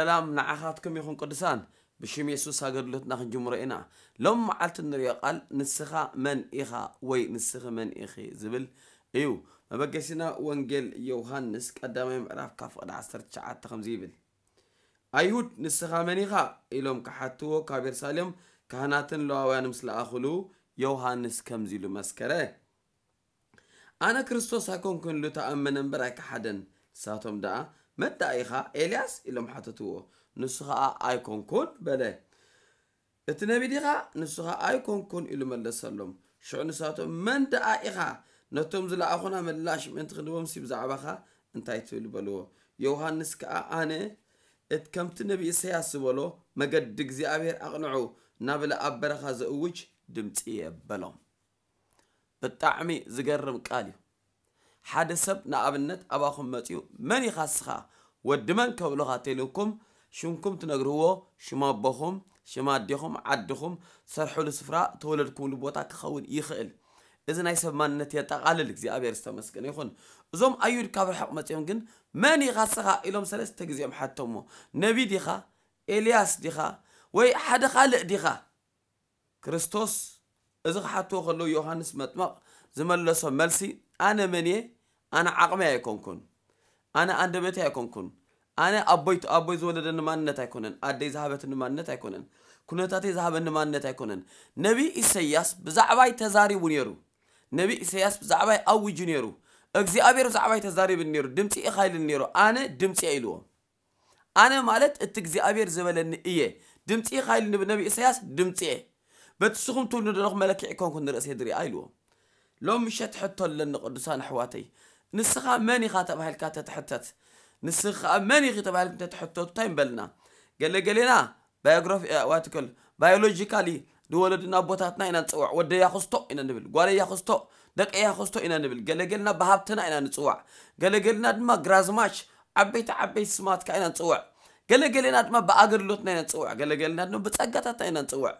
سلام نعاخاتكم يخون قدسان بشم يسوس هاقرلوتنا خنجمرينا لوم معالت النريق قال نسخة من إخا وي نسخة من إخي زبل ايو ما بقسينا وانجيل يوهانس قدامي معرف كاف قد عصر تشعات تخم زيبل ايهود نسخة من إخا إلوم كحاتو كابير ساليوم كهناتن لواوان مثل آخلو يوهانس كم زيلو مسكره أنا كريستوس هكون كن لتأمن براك حدن ساتهم دا መት ኢኻ ኤልያስ ኢሎም ሓተትዎ ንሱ ከዓ ኣይኮንኩን በለ እቲ ነቢ ዲኻ ንሱ ከዓ ኣይኮንኩን ኢሉ መለሰሎም ሽዑ ንሳቶም መን ደኣ ኢኻ ነቶም ዝለኣኹና ምላሽ ምእንቲ ክንቦምሲ ብዛዕባኻ እንታይ ትብል በልዎ ዮሃንስ ከዓ ኣነ እቲ ከምቲ ነቢ እሰያስ ዝበሎ መገዲ እግዚኣብሔር ኣቕንዑ ናብለ ኣብ በረኻ ዘእውጅ ድምፂ የበሎም ብጣዕሚ ዝገርም ቃል እዩ حادثب نقابلنت أباكم متيو مني خاصها ودمن كبلغة تلكم شنكم تنقروا شما بخم شما ديهم عدهم سرحوا لسفراء تولدكم بوتا كخون يخل إذا نايسب من نتيا تقال لك زي أبير استمسكن يخون زوم أيود كابر حق متيهم جن مني خاصها إلهم سلس تجزيهم حتى مو نبي ديخا إلياس ديخا وي حد خالق ديخا كريستوس إذا حتى خلو يوحنس متمق زملسهم ملسي أنا مني انا عقمي يكون كن انا اندبتي يكون كن انا ابويت ابوي زولد ان ماننت يكونن ادي زهبت ان ماننت يكونن كنتاتي زهب ان ماننت يكونن نبي اسياس بزعباي تزاري ونيرو نبي اسياس بزعباي اوي جنيرو اغزابير بزعباي تزاري بنيرو دمتي اخايل نيرو انا دمتي ايلو انا مالت اتغزابير زبلن ايه دمتي اخايل نبي اسياس دمتي بتسخم تولد لو ملكي كون كن راسي دري ايلو لو مشت حتى لن قدسان حواتي نسخة ماني خاطب هالكات تحتت نسخة ماني خاطب هالكات تحتت تايم بلنا قال قالينا بايوغرافي واتكل بايولوجيكالي ንወለድና ኣቦታትና ኢና ንፅዋዕ ወደይ ያክስቶ ኢና ንብል ጓለይ ያክስቶ ደቀይ ያክስቶ ኢና ንብል ገለገልና ብሃብትና ኢና ንፅዋዕ ገለገልና ድማ ግራዝማች ዓበይቲ ዓበይቲ ስማትካ ኢና ንፅዋዕ ገለገለና ድማ ብኣገልግሎትና ኢና ንፅዋዕ ገለገለና ድማ ብፀጋታትና ኢና ንፅዋዕ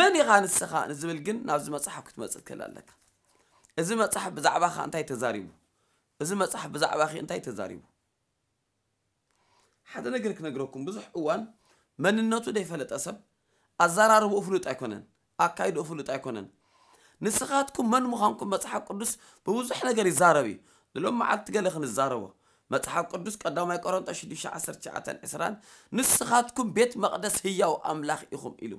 መን ኢኻ ንስኻ ንዝብል ግን ናብዚ መፅሓፍ ክትመፅእ ትክእል ኣለካ እዚ መፅሓፍ ብዛዕባኻ እንታይ ተዛሪቡ እዚ መፅሓፍ ብዛዕባ ኸ እንታይ ተዛሪቡ ሓደ ነገር ክነግረኩም ብዙሕ እዋን መንነቱ ደይፈለጠ ሰብ ኣዘራርብኡ ፍሉጥ ኣይኮነን ኣካይድኡ ፍሉጥ ኣይኮነን ንስኻትኩም መን ምዃንኩም መፅሓፍ ቅዱስ ብብዙሕ ነገር ይዛረብ እዩ ንሎም መዓልቲ ገለ ክንዛረቦ መፅሓፍ ቅዱስ ቀዳማይ ቆሮንጦስ 6 19 20 ንስኻትኩም ቤት መቕደስ ህያው ኣምላኽ ኢኹም ኢሉ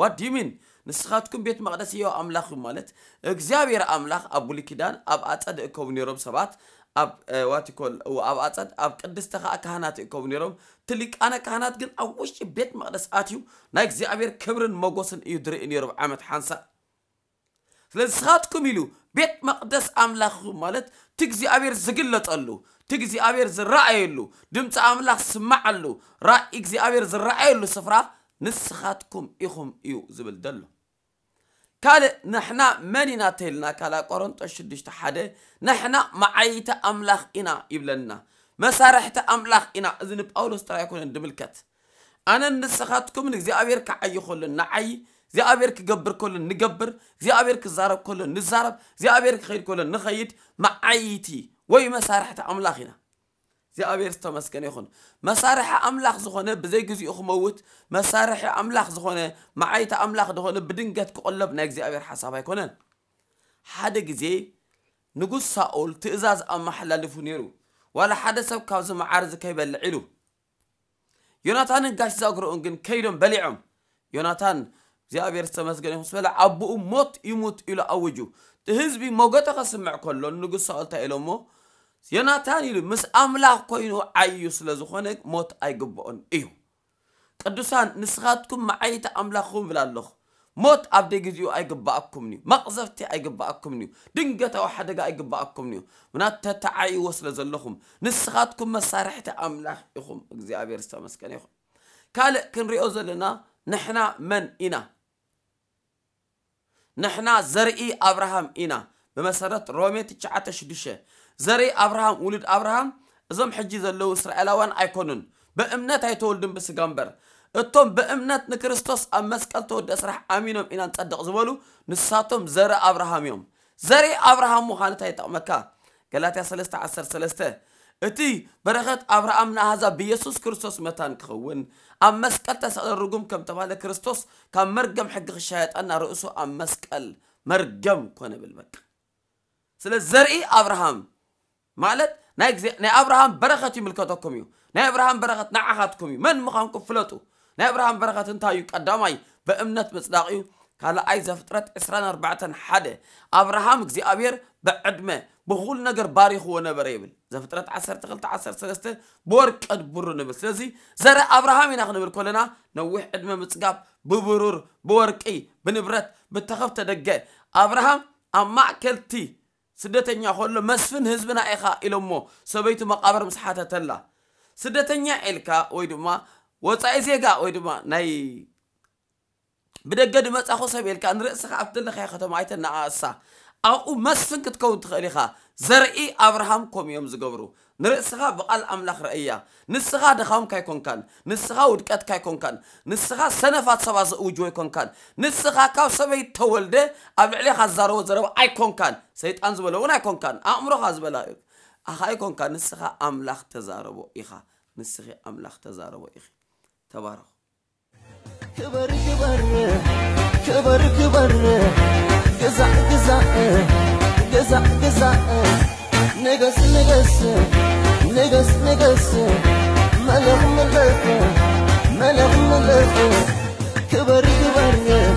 What do you mean? نسخاتكم بيت مقدس يو أملاخ مالت إكزابير أملاخ أبو لكيدان أب أتاد إكو نيروم سبات أب وات يقول أب أتاد أب قدست خا كهنات إكو نيروم تلك أنا كهنات جن أوش بيت مقدس أتيو نا إكزابير كبرن موجوسن يدري نيروم عمت حنسا لنسخاتكم يلو بيت مقدس أملاخ مالت تكزابير زقلت ألو تكزابير زرعيلو دمت أملاخ سمعلو رأي إكزابير زرعيلو سفرة ንስኻትኩም ኢኹም እዩ ዝብል ደሎ ካልእ ንሕና መን ኢና ተይልና ካልእ ቆሮንጦስ 6 ሓደ ንሕና መዓይተ ኣምላኽ ኢና ይብለና መሳርሕቲ ኣምላኽ ኢና እዚ ንጳውሎስ ጥራይ ኮነን ንምልከት ኣነ ንስኻትኩም ንእግዚኣብሔር ክዓይ ከሎን ንዓይ እግዚኣብሔር ክገብር ከሎን ንገብር እግዚኣብሔር ክዛረብ ከሎን ንዛረብ እግዚኣብሔር ክኸይድ ከሎን ንኸይድ መዓይቲ ወይ መሳርሕቲ ኣምላኽ ኢና እግዚኣብሔር ዝተመስከነ ይኹን መሳርሒ ኣምላኽ ዝኾነ ብዘይግዚኡ ክመውት መሳርሒ ኣምላኽ ዝኾነ መዓይታ ኣምላኽ ዝኾነ ብድንገት ክቐለብ ናይ እግዚኣብሔር ሓሳብ ኣይኮነን ሓደ ግዜ ንጉስ ሳኦል ትእዛዝ ኣመሓላልፉ ነይሩ ዋላ ሓደ ሰብ ካብዚ መዓርዚ ከይበልዕ ኢሉ ዮናታንን ጋሽ ዛጉሮኡን ግን ከይዶም በሊዖም ዮናታን እግዚኣብሔር ዝተመስገነ ይኹን ስበለ ኣቦኡ ሞት ይሙት ኢሉ ኣውጁ እቲ ህዝቢ መጎጦ ከስምዕ ከሎ ንጉስ ሳኦል እንታይ ኢሎሞ ዮናታን ኢሉ ምስ ኣምላኽ ኮይኑ ዓዩ ስለ ዝኾነ ሞት ኣይግብኦን እዩ ቅዱሳን ንስኻትኩም መዓይተ ኣምላኽኩም ብላ ኣለኹ ሞት ኣብ ደግዚኡ ኣይግባኣኩምን እዩ መቕዘፍቲ ኣይግባኣኩምን እዩ ድንገታዊ ሓደጋ ኣይግባኣኩምን እዩ ምናተ ተዓይዎ ስለ ዘለኹም ንስኻትኩም መሳርሕቲ ኣምላኽ ኢኹም እግዚኣብሔር ዝተመስከነ ይኹም ካልእ ክንሪኦ ዘለና ንሕና መን ኢና ንሕና ዘርኢ ኣብርሃም ኢና ብመሰረት ሮሜ 9 6 ዘረይ ኣብርሃም ውሉድ ኣብርሃም እዞም ሕጂ ዘለዉ እስራኤላውያን ኣይኮኑን ብእምነት ኣይተወልድን ብስጋ እምበር እቶም ብእምነት ንክርስቶስ ኣብ መስቀል ተወደ ስራሕ ኣሚኖም ኢና ንፀድቕ ዝበሉ ንሳቶም ዘረ ኣብርሃም እዮም ዘሬ ኣብርሃም ምዃኑ እንታይ ይጠቕመካ ገላትያ 313 እቲ በረኸት ኣብርሃም ንኣሕዛብ ብኢየሱስ ክርስቶስ መታን ክኸውን ኣብ መስቀል ተሰቕለ ርጉም ከም ተባሃለ ክርስቶስ ካብ መርገም ሕጊ ክሻየጠና ርእሱ ኣብ መስቀል መርገም ኮነ ብል በቃ ስለ ዘርኢ ኣብርሃም مالت ناي زي... ناي ابراهام بركه يملكتكم يو ناي ابراهام بركه نعهاتكم من مخان كفلتو ناي ابراهام بركه انتايو قداماي بامنت مصداقيو قال اي زفطرت 24 أربعة حد ابراهام زي ابير بعدمه بقول نجر باريخ ونبر يبل زفطرت 10 تقلت 10 ثلاثه بورك ادبر نبل سلازي زرع ابراهام يناخ نبل كلنا نوح ادمه مصقاب ببرور بوركي بنبرت بتخفت دقه ابراهام اما كلتي ስደተኛ ኮሎ መስፍን ህዝብና ኢኻ ኢሎም እሞ ሰበይቱ መቃብር ምስ ሓተተላ ስደተኛ ኢልካ ወይ ድማ ወፃኢ ዜጋ ወይ ድማ ናይ ብደገ ድመፃኹ ሰብ ኢልካ ንርእስኻ ኣብቲ ዘለኻዮ ከተማ ኣይተ ንኣእሳ ኣብኡ መስፍን ክትከውን ትኽእል ኢኻ ዘርኢ ኣብርሃም ከምኡ እዮም ዝገብሩ نرسها بقال أملاك رأيا نسها دخام كاي كون كان نسها ودكات كاي كون كان نسها سنة فات سبع زوجي كون كان نسها كاو سبع تولد أبلي خزارو زرو أي كون كان سيد أنزبلا ونا كون كان أمره خزبلا أخاي كون كان نسها أملاك تزارو إخا نسها أملاك تزارو إخ تبارك كبر كبر كبر كبر جزع جزع جزع جزع نجس نجس نقص نقص ملغ ملغ ملغ ملغ كبر كبر